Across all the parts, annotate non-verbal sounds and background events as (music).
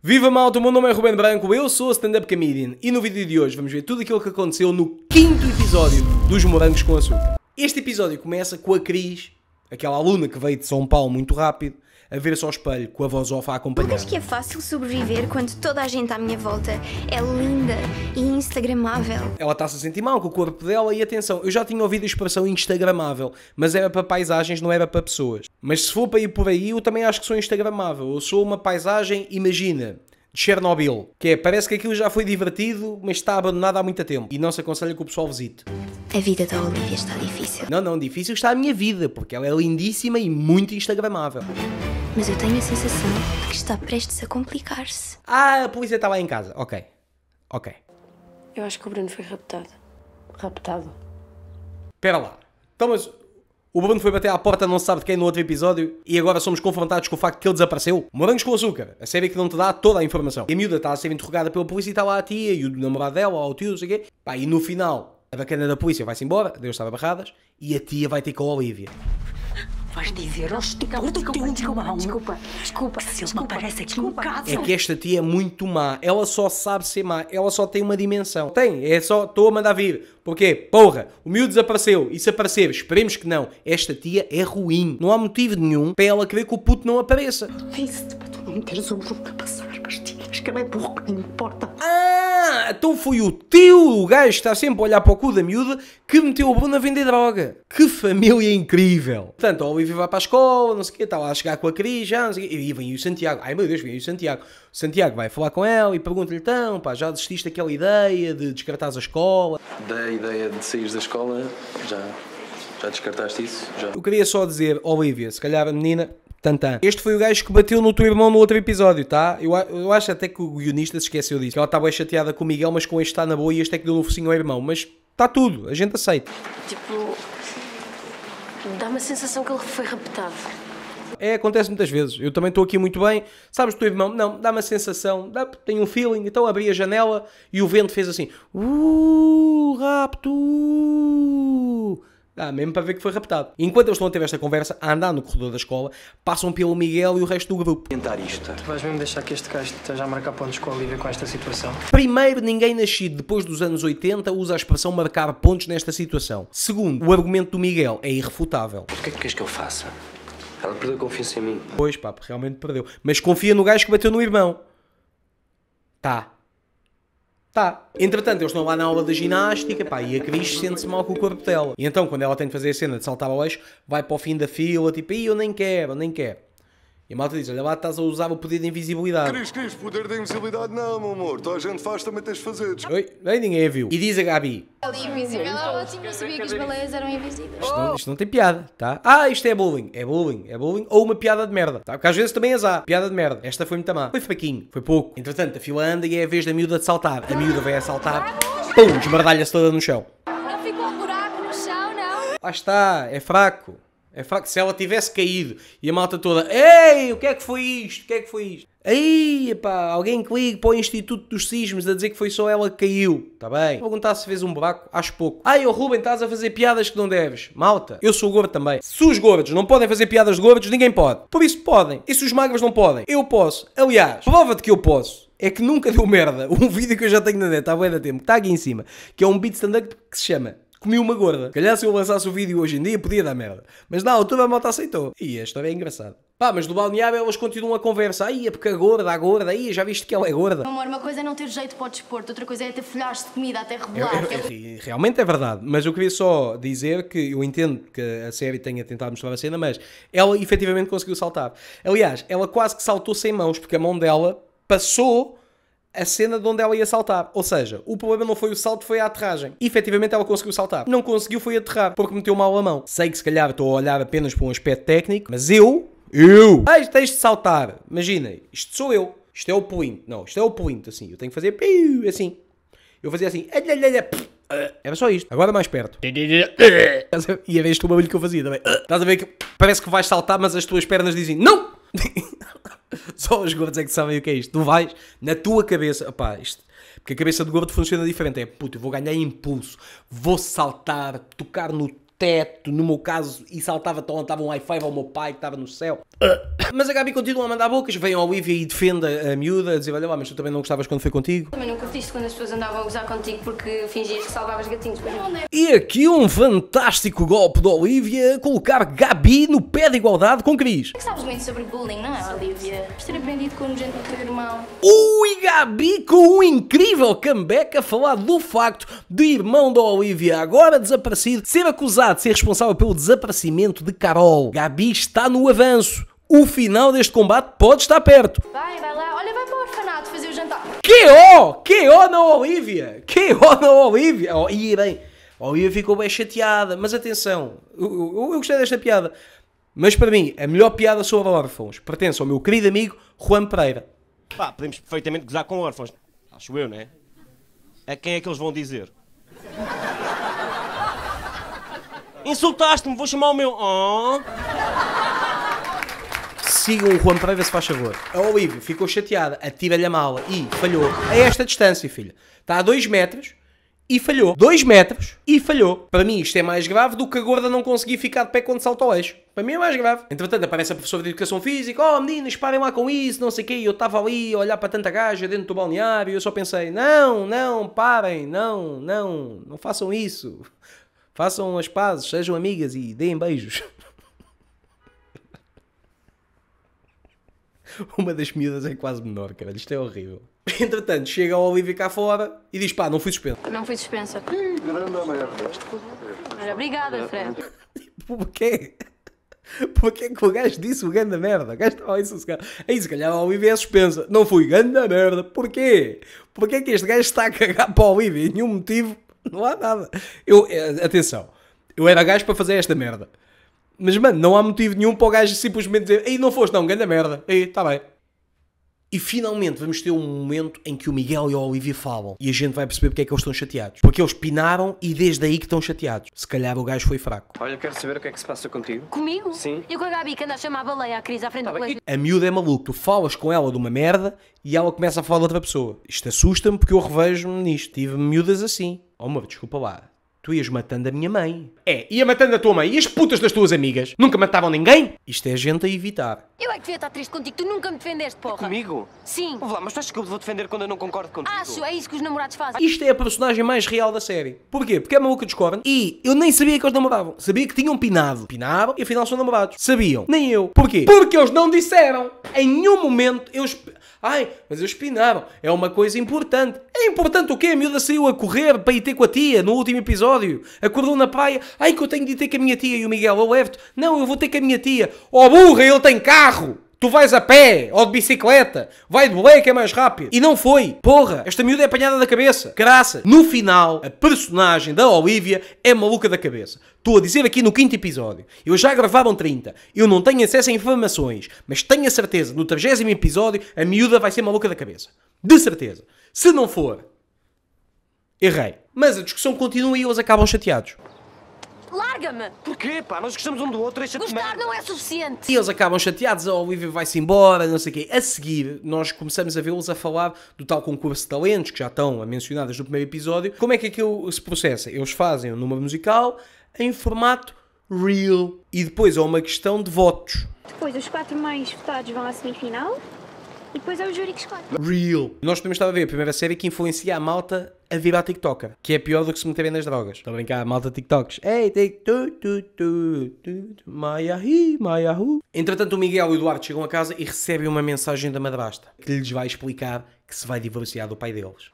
Viva malta, o meu nome é Ruben Branco, eu sou a stand-up comedian e no vídeo de hoje vamos ver tudo aquilo que aconteceu no quinto episódio dos Morangos com Açúcar. Este episódio começa com a Cris, aquela aluna que veio de São Paulo muito rápido, a ver-se ao espelho, com a voz off a acompanhar. Achas é que é fácil sobreviver quando toda a gente à minha volta é linda e instagramável? Ela está-se a sentir mal com o corpo dela e atenção, eu já tinha ouvido a expressão instagramável, mas era para paisagens, não era para pessoas. Mas se for para ir por aí, eu também acho que sou instagramável. Eu sou uma paisagem, imagina, Chernobyl, que é, parece que aquilo já foi divertido, mas está abandonado há muito tempo e não se aconselha que o pessoal visite. A vida da Olivia está difícil. Não, não, difícil está a minha vida, porque ela é lindíssima e muito instagramável. Mas eu tenho a sensação de que está prestes a complicar-se. Ah, a polícia está lá em casa. Ok. Ok. Eu acho que o Bruno foi raptado. Raptado? Espera lá. Então, mas o Bruno foi bater à porta não sabe de quem no outro episódio e agora somos confrontados com o facto de que ele desapareceu? Morangos com açúcar, a série que não te dá toda a informação. E a miúda está a ser interrogada pela polícia e está lá a tia e o namorado dela, ou o tio, não sei o quê. Pá, e no final, a bacana da polícia vai-se embora, Deus estava barradas, e a tia vai ter com a Olivia. Vais dizer aos tutores que um desculpa, desculpa, desculpa, se ele me aparece aqui um caso. É que esta tia é muito má. Ela só sabe ser má. Ela só tem uma dimensão. Tem, é só estou a mandar vir. Porquê? porra, o miúdo desapareceu. E se aparecer, esperemos que não. Esta tia é ruim. Não há motivo nenhum para ela querer que o puto não apareça. disse é te para tu não teres o burro a passar, mas tinhas que ele é burro, não importa. Ah! Ah, então foi o teu, o gajo que está sempre a olhar para o cu da miúda, que meteu o Bruno a vender droga. Que família incrível. Portanto, o Olívio vai para a escola, não sei o quê, está lá a chegar com a Cris, já, não sei o quê, e vem o Santiago. Ai meu Deus, vem o Santiago. O Santiago vai falar com ela e pergunta-lhe, então, pá, já desististe daquela ideia de descartar a escola? Da ideia de sair da escola, já... Já descartaste isso? Já. Eu queria só dizer, Olivia, se calhar a menina Tantan. Este foi o gajo que bateu no teu irmão no outro episódio, tá? Eu, eu acho até que o guionista se esqueceu disso. Ela estava tá chateada com o Miguel, mas com este está na boa e este é que deu um focinho ao irmão. Mas está tudo, a gente aceita. Tipo, dá uma sensação que ele foi raptado. É, acontece muitas vezes. Eu também estou aqui muito bem. Sabes, o teu irmão, não, dá uma sensação, dá, tem um feeling. Então abri a janela e o vento fez assim: Uh, rapto! Ah, mesmo para ver que foi raptado. Enquanto eles estão a ter esta conversa, a andar no corredor da escola, passam pelo Miguel e o resto do grupo. Tentar isto. Tu vais mesmo deixar que este gajo esteja a marcar pontos com a Lívia com esta situação? Primeiro, ninguém nascido depois dos anos 80 usa a expressão marcar pontos nesta situação. Segundo, o argumento do Miguel é irrefutável. O que é que queres que eu faça? Ela perdeu a confiança em mim. Pois, pá, realmente perdeu. Mas confia no gajo que bateu no irmão. Tá, Tá. Entretanto, eles estão lá na aula da ginástica, pá, e a Cris sente-se mal com o corpo dela. E então, quando ela tem de fazer a cena de saltar ao eixo, vai para o fim da fila, tipo, Ih, eu nem quero, eu nem quero. E a malta diz: Olha lá, estás a usar o poder de invisibilidade. Cris, Cris, poder de invisibilidade não, meu amor. Tu a gente faz, também tens de fazer. Oi, nem ninguém viu. E diz a Gabi: Ali é invisível. Ela não é sabia que as baleias eram invisíveis. Isto não, isto não tem piada, tá? Ah, isto é bullying. É bullying, é bullying. Ou uma piada de merda, tá? Porque às vezes também é as há. Piada de merda. Esta foi muito má. Foi fraquinho, foi pouco. Entretanto, a fila anda e é a vez da miúda de saltar. A miúda vai a saltar, pum, esmardalha-se toda no chão. Não ficou um buraco no chão, não? Lá está, é fraco. É facto, se ela tivesse caído e a malta toda, ei, o que é que foi isto? O que é que foi isto? Aí, pá, alguém que ligue para o Instituto dos Sismos a dizer que foi só ela que caiu. Tá bem. Vou perguntar se fez um buraco, acho pouco. Ai, o Ruben, estás a fazer piadas que não deves. Malta, eu sou gordo também. Se os gordos não podem fazer piadas de gordos, ninguém pode. Por isso podem. E se os magros não podem? Eu posso. Aliás, prova de que eu posso. É que nunca deu merda. (laughs) Um vídeo que eu já tenho na net há bem da tempo, que está aqui em cima, que é um beat stand-up que se chama comi uma gorda. Calhar se eu lançasse o vídeo hoje em dia podia dar merda. Mas na altura a malta aceitou. E a história é engraçada. Pá, mas do balneário elas continuam a conversa. Aí é porque a gorda, a gorda, aí já viste que ela é gorda. Amor, uma coisa é não ter jeito para o desporto, outra coisa é ter folhas de comida até regular. Eu, eu, é eu, realmente é verdade, mas eu queria só dizer que eu entendo que a série tenha tentado mostrar a cena, mas ela efetivamente conseguiu saltar. Aliás, ela quase que saltou sem mãos, porque a mão dela passou a cena de onde ela ia saltar. Ou seja, o problema não foi o salto, foi a aterragem. E, efetivamente ela conseguiu saltar. Não conseguiu foi aterrar, porque meteu mal a mão. Sei que se calhar estou a olhar apenas para um aspecto técnico, mas eu. Eu! Ah, tens de saltar. Imaginem, isto sou eu. Isto é o point. Não, isto é o point, assim. Eu tenho que fazer assim. Eu fazia assim. Ah. Era só isto. Agora mais perto. E a é vez o barulho que eu fazia também. Tá ah. Estás a ver que parece que vais saltar, mas as tuas pernas dizem não! (laughs) Só os gordos é que sabem o que é isto. Tu vais na tua cabeça, opá, isto. Porque a cabeça do gordo funciona diferente. É puto, eu vou ganhar impulso, vou saltar, tocar no teto, no meu caso, e saltava tão estava um i5 ao meu pai que estava no céu. Mas a Gabi continua a mandar bocas, vem a Olivia e defende a miúda, a dizer, olha lá, mas tu também não gostavas quando foi contigo. Também nunca fiz quando as pessoas andavam a gozar contigo porque fingias que salvavas gatinhos, mas não é. E aqui um fantástico golpe da Olivia a colocar Gabi no pé de igualdade com Cris. É que sabes muito sobre bullying, não é, Olivia? Deves ter aprendido com o nojento do teu irmão. Ui, Gabi com um incrível comeback a falar do facto de irmão da Olivia, agora desaparecido, ser acusado de ser responsável pelo desaparecimento de Carol. Gabi está no avanço. O final deste combate pode estar perto. Vai, vai lá. Olha, vai para o orfanato fazer o jantar. Que ó! Que ó na Olivia! Que ó na Olivia! Oh, e bem, a Olivia ficou bem chateada. Mas atenção, eu, eu, eu gostei desta piada. Mas para mim, a melhor piada sobre órfãos pertence ao meu querido amigo Juan Pereira. Pá, podemos perfeitamente gozar com órfãos. Acho eu, não é? A quem é que eles vão dizer? Insultaste-me, vou chamar o meu. Oh. Sigam o Juan Pereira se faz favor. A Olívia ficou chateada, atira-lhe a mala e falhou. A esta distância, filha. Está a 2 metros e falhou. 2 metros e falhou. Para mim isto é mais grave do que a gorda não conseguir ficar de pé quando salta ao eixo. Para mim é mais grave. Entretanto aparece a professora de Educação Física. Oh meninas, parem lá com isso, não sei o quê. Eu estava ali a olhar para tanta gaja dentro do balneário e eu só pensei. Não, não, parem, não, não, não façam isso. Façam as pazes, sejam amigas e deem beijos. Uma das miúdas é quase menor, caralho. Isto é horrível. Entretanto, chega o Olivia cá fora e diz: pá, não fui suspensa. Não fui suspensa. Hum. Grande Obrigada, Fred. (laughs) Porquê? Porquê que o gajo disse o grande merda? O gajo estava isso, aí se calhar a Olivia é suspensa. Não fui grande merda. Porquê? Porquê que este gajo está a cagar para a Olivia? Nenhum motivo (laughs) não há nada. Eu, eh, atenção, eu era gajo para fazer esta merda. Mas, mano, não há motivo nenhum para o gajo simplesmente dizer, aí não foste, não, ganha merda. aí tá bem. E finalmente vamos ter um momento em que o Miguel e o Olivia falam e a gente vai perceber porque é que eles estão chateados. Porque eles pinaram e desde aí que estão chateados. Se calhar o gajo foi fraco. Olha, eu quero saber o que é que se passa contigo. Comigo? Sim. E com a Gabi que anda a chamar a baleia à crise à frente tá do A miúda é maluca. Tu falas com ela de uma merda e ela começa a falar de outra pessoa. Isto assusta-me porque eu revejo-me nisto. Tive miúdas assim. Oh, meu, desculpa lá. Tu ias matando a minha mãe. É, ia matando a tua mãe e as putas das tuas amigas. Nunca matavam ninguém? Isto é gente a evitar. Eu é que devia estar triste contigo, tu nunca me defendeste, porra. Comigo? Sim. Vou lá, mas tu achas que eu vou defender quando eu não concordo contigo? Acho, é isso que os namorados fazem. Isto é a personagem mais real da série. Porquê? Porque é maluca de e eu nem sabia que eles namoravam. Sabia que tinham pinado. Pinavam e afinal são namorados. Sabiam. Nem eu. Porquê? Porque eles não disseram. Em nenhum momento eu... Ai, mas eu espinava. É uma coisa importante. É importante o quê? A miúda saiu a correr para ir ter com a tia no último episódio. Acordou na praia. Ai, que eu tenho de ir ter com a minha tia. E o Miguel, eu levo-te. Não, eu vou ter com a minha tia. Oh, burra, ele tem carro! Tu vais a pé ou de bicicleta, vai de boleia que é mais rápido. E não foi. Porra, esta miúda é apanhada da cabeça. Graça. No final, a personagem da Olivia é maluca da cabeça. Estou a dizer aqui no quinto episódio. Eu já gravaram 30. Eu não tenho acesso a informações, mas tenho a certeza no 30 episódio a miúda vai ser maluca da cabeça. De certeza. Se não for, errei. Mas a discussão continua e eles acabam chateados. Larga-me! Porquê, pá? Nós gostamos um do outro, deixa-te Gostar não é suficiente. E eles acabam chateados, a Olivia vai-se embora, não sei o quê. A seguir, nós começamos a vê-los a falar do tal concurso de talentos, que já estão mencionadas no primeiro episódio. Como é que aquilo se processa? Eles fazem o um número musical em formato real. E depois há uma questão de votos. Depois, os quatro mais votados vão à semifinal e depois é o Jurix que Real. Nós podemos estar a ver a primeira série que influencia a malta a virar TikToker, que é pior do que se meterem nas drogas. Estão a brincar, malta TikToks. Ei, TikTok, tu, tu, tu, Entretanto, o Miguel e o Eduardo chegam a casa e recebem uma mensagem da madrasta, que lhes vai explicar que se vai divorciar do pai deles.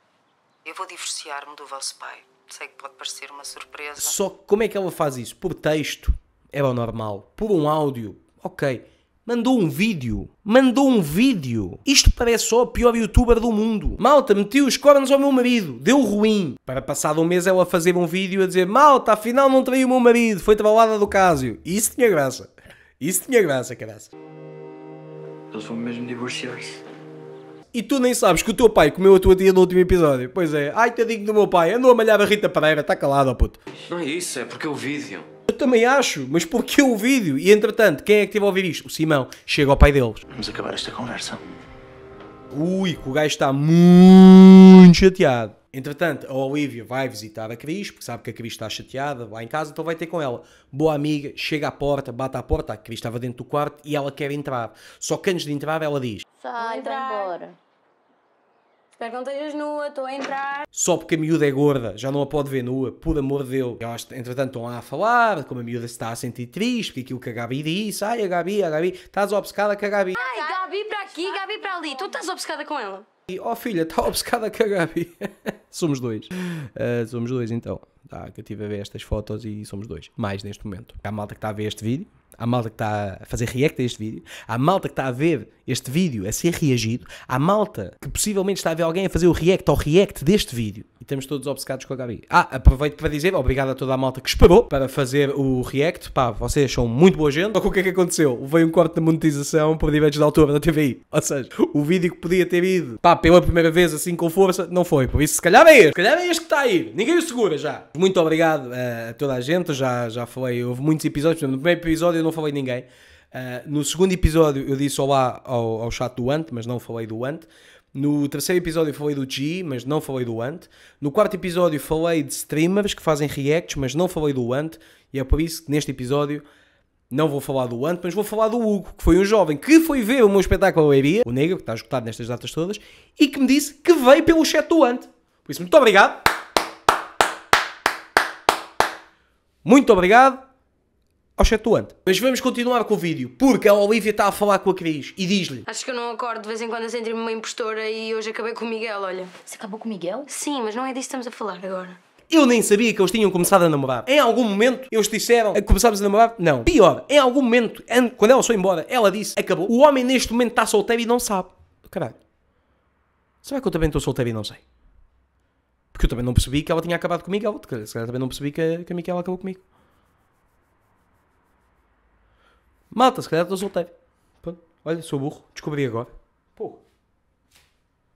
Eu vou divorciar-me do vosso pai. Sei que pode parecer uma surpresa. Só que como é que ela faz isso? Por texto, era é o normal. Por um áudio, ok. Mandou um vídeo. Mandou um vídeo. Isto parece só o pior youtuber do mundo. Malta, meti os cornos ao meu marido. Deu ruim. Para passado um mês ela fazer um vídeo a dizer Malta, afinal não traí o meu marido. Foi trabalhada do Cásio. Isso tinha graça. Isso tinha graça, caraças. Eles vão mesmo divorciar-se. E tu nem sabes que o teu pai comeu a tua tia no último episódio. Pois é. Ai, tadinho do meu pai. Andou a malhar a Rita Pereira. Está calado, ó puto. Não é isso, é porque é o vídeo. Eu também acho, mas porquê o vídeo? E entretanto, quem é que teve a ouvir isto? O Simão. Chega ao pai deles. Vamos acabar esta conversa. Ui, que o gajo está muito chateado. Entretanto, a Olivia vai visitar a Cris, porque sabe que a Cris está chateada lá em casa, então vai ter com ela. Boa amiga, chega à porta, bate à porta, a Cris estava dentro do quarto e ela quer entrar. Só que antes de entrar ela diz... Sai, vai embora. Espero que não estejas nua, estou a entrar. Só porque a miúda é gorda, já não a pode ver nua, por amor de Deus. Eu acho, entretanto, estão lá a falar, como a miúda se está a sentir triste, porque aquilo que a Gabi disse, ai, a Gabi, a Gabi, estás obcecada com a Gabi. Ai, Gabi para aqui, Gabi para ali, tu estás obcecada com ela. E, oh filha, está obcecada com a Gabi. (laughs) somos dois. Uh, somos dois então. Tá, que eu estive a ver estas fotos e somos dois. Mais neste momento. Há malta que está a ver este vídeo, há malta que está a fazer react a este vídeo, há malta que está a ver este vídeo a ser reagido, à malta que possivelmente está a ver alguém a fazer o react ao react deste vídeo. E estamos todos obcecados com a Gabi. Ah, aproveito para dizer obrigado a toda a malta que esperou para fazer o react. Pá, vocês são muito boa gente. Só que o que é que aconteceu? Veio um corte da monetização por direitos de autor da TVI. Ou seja, o vídeo que podia ter ido, pá, pela primeira vez assim com força, não foi. Por isso, se calhar é este. Se calhar é este que está aí. Ninguém o segura já. Muito obrigado eh, a toda a gente. Já, já falei, houve muitos episódios. No primeiro episódio eu não falei ninguém. Ah, no segundo episódio eu disse olá ao, ao chat do Ant, mas não falei do Ant. No terceiro episódio falei do G, mas não falei do Ant. No quarto episódio falei de streamers que fazem reacts, mas não falei do Ant. E é por isso que neste episódio não vou falar do Ant, mas vou falar do Hugo, que foi um jovem que foi ver o meu espetáculo Leiria, o Negro, que está escutado nestas datas todas, e que me disse que veio pelo chat do Ant. Por isso, muito obrigado. Muito obrigado ao excetuante. Mas vamos continuar com o vídeo, porque a Olivia está a falar com a Cris e diz-lhe: Acho que eu não acordo de vez em quando a sentir-me uma impostora e hoje acabei com o Miguel, olha. Você acabou com o Miguel? Sim, mas não é disso que estamos a falar agora. Eu nem sabia que eles tinham começado a namorar. Em algum momento, eles disseram, que ah, começámos a namorar? Não. Pior, em algum momento, quando ela foi embora, ela disse, acabou. O homem neste momento está solteiro e não sabe. Caralho. Será que eu também estou solteiro e não sei? Porque eu também não percebi que ela tinha acabado comigo. Ela, se calhar também não percebi que, que a Micaela acabou comigo. Malta, se calhar estou solteiro. Pronto. Olha, sou burro, descobri agora. Pô.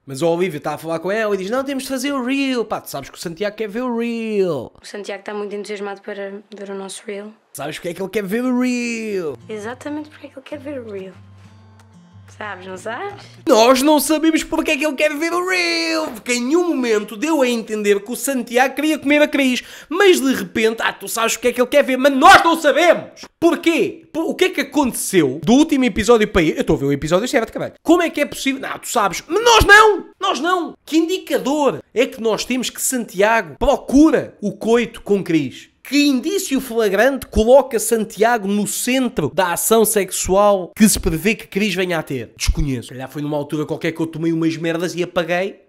Mas o Olívio está a falar com ela e diz: Não, temos de fazer o Reel. Pá, tu sabes que o Santiago quer ver o Reel. O Santiago está muito entusiasmado para ver o nosso Reel. Sabes porque é que ele quer ver o Reel? Exatamente porque é que ele quer ver o Reel. Sabes, não sabes? Nós não sabemos porque é que ele quer ver o Real, porque em nenhum momento deu a entender que o Santiago queria comer a Cris, mas de repente, ah, tu sabes porque é que ele quer ver, mas nós não sabemos! Porquê? o que é que aconteceu do último episódio para aí? Eu estou a ver o episódio certo, é caralho. Como é que é possível? Não, tu sabes, mas nós não! Nós não! Que indicador é que nós temos que Santiago procura o coito com Cris? Que indício flagrante coloca Santiago no centro da ação sexual que se prevê que Cris venha a ter? Desconheço. Calhar foi numa altura qualquer que eu tomei umas merdas e apaguei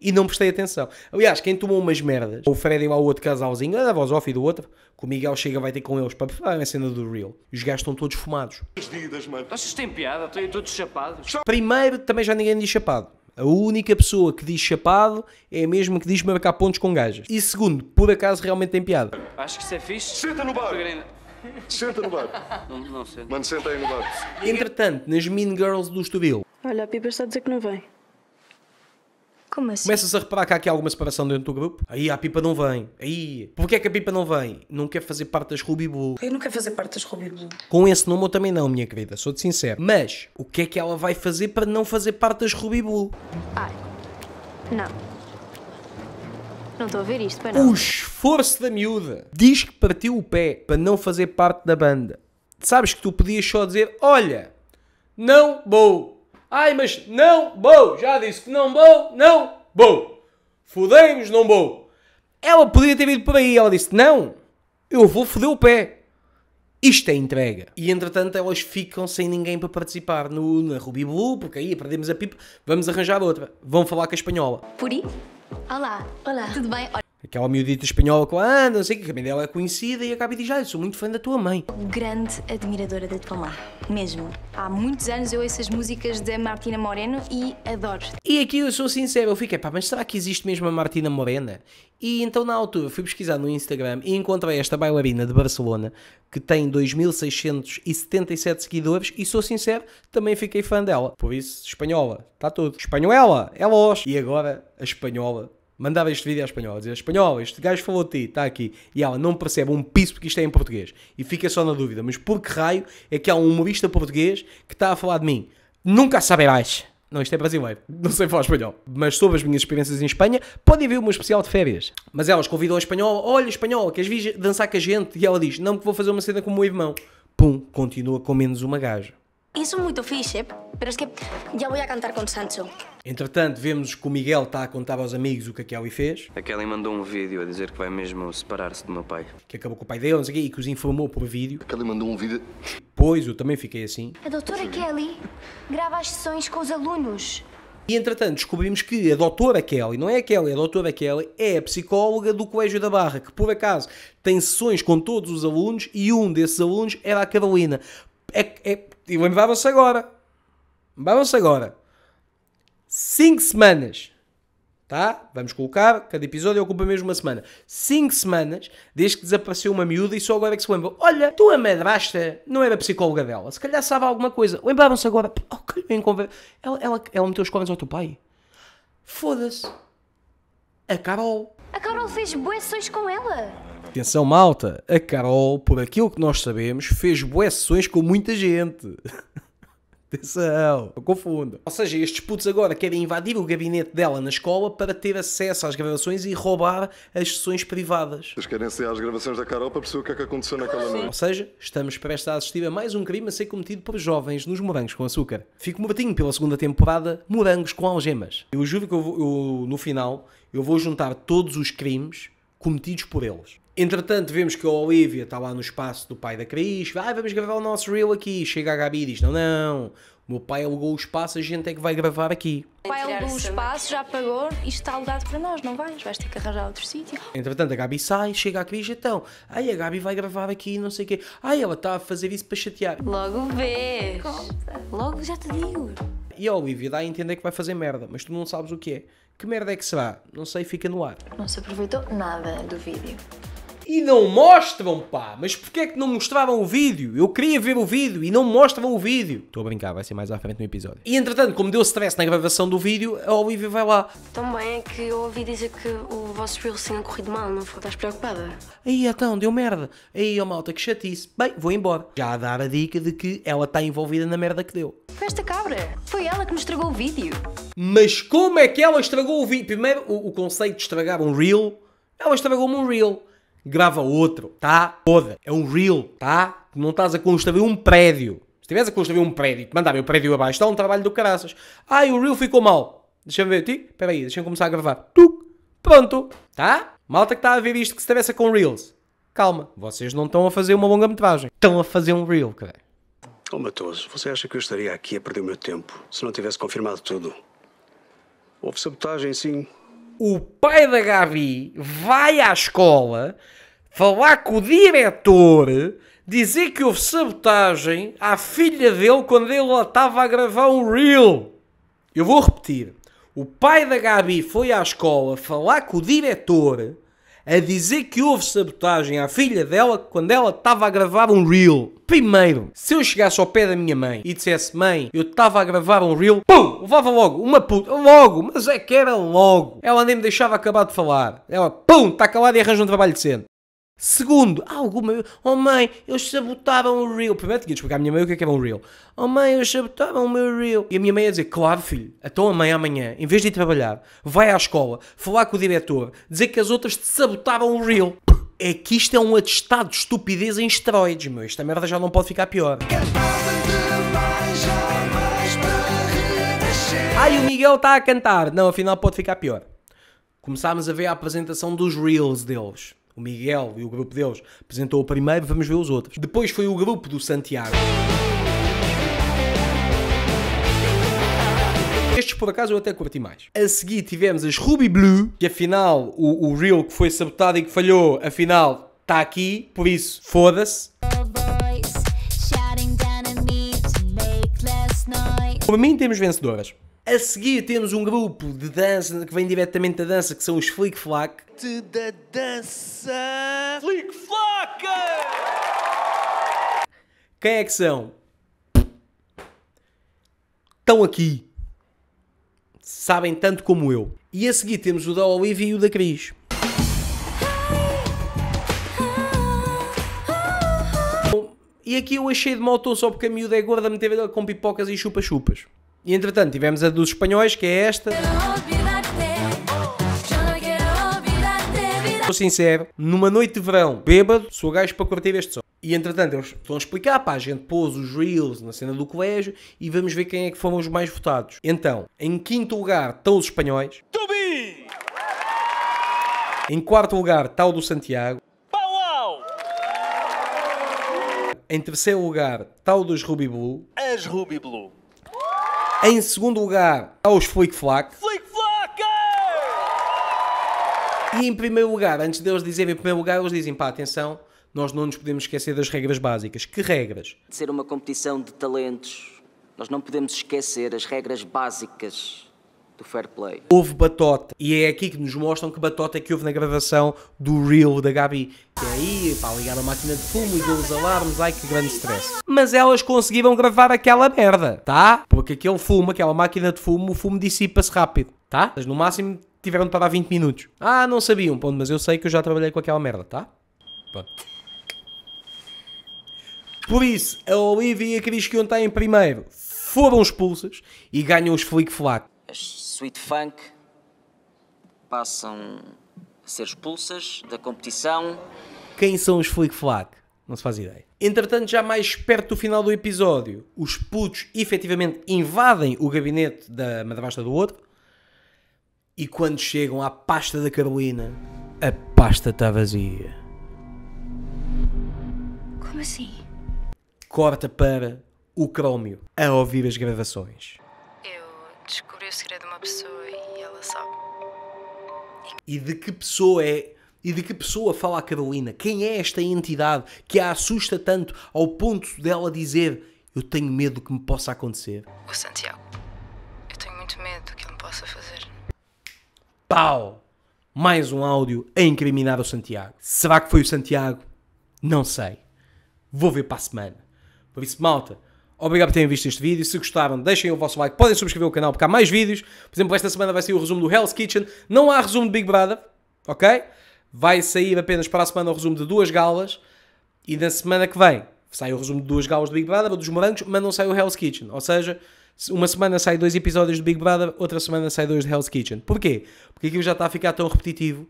e não prestei atenção. Aliás, quem tomou umas merdas, o Fred e o outro casalzinho, a voz off e do outro, que o Miguel chega vai ter com eles para preparar a cena do Real. Os gajos estão todos fumados. Os dias, mano. Vocês têm piada, estão todos chapados. Primeiro, também já ninguém diz chapado. A única pessoa que diz chapado é a mesma que diz marcar pontos com gajas. E segundo, por acaso realmente tem piada. Acho que isso é fixe. Senta no bar! Senta no bar. (laughs) Não, não senta. Mano, senta aí no bar. Entretanto, nas Mean Girls do Estoril. Olha, a Pipa está a dizer que não vem. Como assim? Começas a reparar que há aqui alguma separação dentro do grupo? Aí a pipa não vem. Aí. Porquê é que a pipa não vem? Não quer fazer parte das Ruby Blue. Eu não quero fazer parte das Ruby Blue. Com esse nome eu também não, minha querida. Sou-te sincero. Mas o que é que ela vai fazer para não fazer parte das Ruby Blue? Ai. Não. Não estou a ver isto, para O esforço da miúda. Diz que partiu o pé para não fazer parte da banda. Sabes que tu podias só dizer, olha, não vou. Ai, mas não vou. Já disse que não vou, não vou. Fudemos, não vou. Ela podia ter vindo por aí. Ela disse: Não, eu vou foder o pé. Isto é entrega. E entretanto elas ficam sem ninguém para participar no, na Ruby Blue, porque aí perdemos a pipa, vamos arranjar outra. Vão falar com a espanhola. Puri? Olá. Olá. Tudo bem? Aquela miudita espanhola com a anda, não sei o que, a mãe dela é conhecida e acaba de dizer Ah, sou muito fã da tua mãe. Grande admiradora da tua mãe, mesmo. Há muitos anos eu ouço as músicas da Martina Moreno e adoro. E aqui eu sou sincero, eu fiquei, pá, mas será que existe mesmo a Martina Morena? E então na altura fui pesquisar no Instagram e encontrei esta bailarina de Barcelona que tem 2677 seguidores e sou sincero, também fiquei fã dela. Por isso, espanhola, está tudo. Espanhola, é los. E agora a espanhola mandava este vídeo à espanhola, dizia: Espanhola, este gajo falou de ti, está aqui. E ela não percebe um piso porque isto é em português. E fica só na dúvida: mas por que raio é que há um humorista português que está a falar de mim? Nunca saberás. Não, isto é brasileiro, (laughs) não sei falar espanhol. Mas sobre as minhas experiências em Espanha, podem ver o meu especial de férias. Mas elas convidam a espanhola: Olha, espanhola, queres vir dançar com a gente? E ela diz: Não, que vou fazer uma cena com o meu irmão. Pum, continua com menos uma gaja. Isso muito fixe, mas eh? es que já vou a cantar com Sancho. Entretanto, vemos que o Miguel está a contar aos amigos o que a Kelly fez. A Kelly mandou um vídeo a dizer que vai mesmo separar-se do meu pai. Que acabou com o pai dele, não sei o quê, e que os informou por vídeo. A Kelly mandou um vídeo... Pois, eu também fiquei assim. A doutora é. Kelly grava as sessões com os alunos. E entretanto descobrimos que a doutora Kelly, não é a Kelly, a doutora Kelly é a psicóloga do Colégio da Barra, que por acaso tem sessões com todos os alunos e um desses alunos era é a Carolina é, é, eu lembrava-se agora. Lembrava-se agora. Cinco semanas. Tá? Vamos colocar, cada episódio ocupa mesmo uma semana. Cinco semanas, desde que desapareceu uma miúda e só agora é que se lembra. Olha, tua madrasta não era psicóloga dela. Se calhar sabe alguma coisa. lembravam se agora. Oh, calhar, ela, ela, ela meteu os cornos ao teu pai. Foda-se. A Carol. A Carol fez boas com ela. Atenção malta, a Carol, por aquilo que nós sabemos, fez boas sessões com muita gente. (laughs) Atenção, não confundam. Ou seja, estes putos agora querem invadir o gabinete dela na escola para ter acesso às gravações e roubar as sessões privadas. Eles querem sair as gravações da Carol para perceber o que é que aconteceu naquela noite. Ou seja, estamos prestes a assistir a mais um crime a ser cometido por jovens nos Morangos com Açúcar. Fico mortinho pela segunda temporada Morangos com Algemas. Eu juro que eu vou, eu, no final eu vou juntar todos os crimes cometidos por eles. Entretanto, vemos que a Olivia está lá no espaço do pai da Cris. Ah, vamos gravar o nosso reel aqui. Chega a Gabi e diz: Não, não, o meu pai alugou o espaço, a gente é que vai gravar aqui. O pai alugou o espaço, já pagou, isto está alugado para nós, não vais? Vais ter que arranjar outro sítio. Entretanto, a Gabi sai, chega a Cris, então. Ai, a Gabi vai gravar aqui, não sei o quê. Ai, ela está a fazer isso para chatear. Logo vês. Logo já te digo. E a Olivia dá a entender que vai fazer merda, mas tu não sabes o que é. Que merda é que será? Não sei, fica no ar. Não se aproveitou nada do vídeo. E não mostram, pá. Mas porquê é que não mostravam o vídeo? Eu queria ver o vídeo e não mostram o vídeo. Estou a brincar, vai ser mais à frente no episódio. E entretanto, como deu stress na gravação do vídeo, a Olivia vai lá. Também é que eu ouvi dizer que o vosso reel tinha corrido mal, não foi? Estás preocupada? Aí então, deu merda. Aí, ó oh, malta, que chatice. Bem, vou embora. Já a dar a dica de que ela está envolvida na merda que deu. Foi esta cabra. Foi ela que me estragou o vídeo. Mas como é que ela estragou o vídeo? Primeiro, o, o conceito de estragar um reel. Ela estragou-me um reel grava outro, tá? Foda. É um reel, tá? Não estás a construir um prédio. Se estivesse a construir um prédio e te mandava o prédio abaixo, está um trabalho do caraças. Ai, o reel ficou mal. Deixa-me ver, ti? Espera aí, deixa-me começar a gravar. Tu! Pronto, tá? Malta que está a ver isto que se tivesse com reels. Calma, vocês não estão a fazer uma longa-metragem. Estão a fazer um reel, cara. Ô oh, Matoso, você acha que eu estaria aqui a perder o meu tempo se não tivesse confirmado tudo? Houve sabotagem, sim, o pai da Gabi vai à escola falar com o diretor, dizer que houve sabotagem à filha dele quando ele estava a gravar um reel. Eu vou repetir. O pai da Gabi foi à escola falar com o diretor, a dizer que houve sabotagem à filha dela quando ela estava a gravar um reel. Primeiro, se eu chegasse ao pé da minha mãe e dissesse, mãe, eu estava a gravar um reel, pum, levava logo uma puta, logo, mas é que era logo. Ela nem me deixava acabar de falar. Ela, pum, está calada e arranja um trabalho decente. Segundo, alguma. Oh mãe, eles sabotavam o reel. Primeiro tinha de explicar à minha mãe o que é que era é um reel. Oh mãe, eles sabotavam o meu reel. E a minha mãe ia dizer: Claro, filho, então a tua mãe amanhã, em vez de ir trabalhar, vai à escola, falar com o diretor, dizer que as outras te sabotavam o reel. É que isto é um atestado de estupidez em esteroides, meu. Esta merda já não pode ficar pior. Ai, o Miguel está a cantar. Não, afinal pode ficar pior. Começámos a ver a apresentação dos reels deles o Miguel e o grupo deles apresentou o primeiro, vamos ver os outros. Depois foi o grupo do Santiago. Estes por acaso eu até curti mais. A seguir tivemos as Ruby Blue, que afinal o, o Real que foi sabotado e que falhou, afinal está aqui, por isso foda-se. Para mim temos vencedoras. A seguir temos um grupo de dança que vem diretamente da dança, que são os Flick Flack. Da dança... Flick Flack! Quem é que são? Estão aqui. Sabem tanto como eu. E a seguir temos o da Olivia e o da Cris. E aqui eu achei de mal tom só porque a miúda é gorda meteu com pipocas e chupa-chupas. E entretanto tivemos a dos espanhóis, que é esta. Sou sincero, numa noite de verão, bêbado, sou gajo para curtir este som. E entretanto eles vão explicar, pá, a gente pôs os reels na cena do colégio e vamos ver quem é que foram os mais votados. Então, em quinto lugar estão os espanhóis. Tubi! Em quarto lugar está o do Santiago. Pauau! Em terceiro lugar tal dos Ruby Blue. As Ruby Blue. Em segundo lugar, aos é Flick Flack. Flick Flack! E em primeiro lugar, antes deles dizerem em primeiro lugar, eles dizem, pá, atenção, nós não nos podemos esquecer das regras básicas. Que regras? De ser uma competição de talentos, nós não podemos esquecer as regras básicas do fair play. Houve batota. E é aqui que nos mostram que batota é que houve na gravação do Reel da Gabi. E é aí, pá, ligaram a máquina de fumo e deu os alarmes, ai que grande stress. Mas elas conseguiram gravar aquela merda, tá? Porque aquele fumo, aquela máquina de fumo, o fumo dissipa-se rápido, tá? Mas no máximo tiveram de parar 20 minutos. Ah, não sabiam, ponto, mas eu sei que eu já trabalhei com aquela merda, tá? Pronto. Por isso, a Olivia e a Cris que ontem em primeiro foram expulsas e ganham os flick-flack. Sweet Funk passam a ser expulsas da competição. Quem são os Flick Flack? Não se faz ideia. Entretanto, já mais perto do final do episódio, os putos efetivamente invadem o gabinete da madrasta do outro. E quando chegam à pasta da Carolina, a pasta está vazia. Como assim? Corta para o Crómio a ouvir as gravações descobrir o segredo de uma pessoa e ela sabe. E de que pessoa é? E de que pessoa fala a Carolina? Quem é esta entidade que a assusta tanto ao ponto dela dizer eu tenho medo que me possa acontecer? O Santiago. Eu tenho muito medo que ele me possa fazer. Pau! Mais um áudio a incriminar o Santiago. Será que foi o Santiago? Não sei. Vou ver para a semana. Por isso, malta, Obrigado por terem visto este vídeo. Se gostaram, deixem o vosso like. Podem subscrever o canal porque há mais vídeos. Por exemplo, esta semana vai sair o resumo do Hell's Kitchen. Não há resumo de Big Brother, ok? Vai sair apenas para a semana o resumo de duas galas. E na semana que vem sai o resumo de duas galas do Big Brother, dos morangos, mas não sai o Hell's Kitchen. Ou seja, uma semana sai dois episódios do Big Brother, outra semana sai dois de Hell's Kitchen. Porquê? Porque aquilo já está a ficar tão repetitivo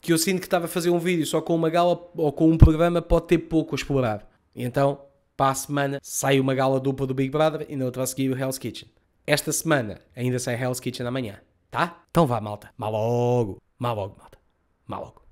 que eu sinto que estava a fazer um vídeo só com uma gala ou com um programa pode ter pouco a explorar. Então, para a semana sai uma gala dupla do Big Brother e na outra a seguir o Hell's Kitchen. Esta semana ainda sai Hell's Kitchen amanhã, tá? Então vá, malta. Mal logo. Mal logo, malta. Mal logo.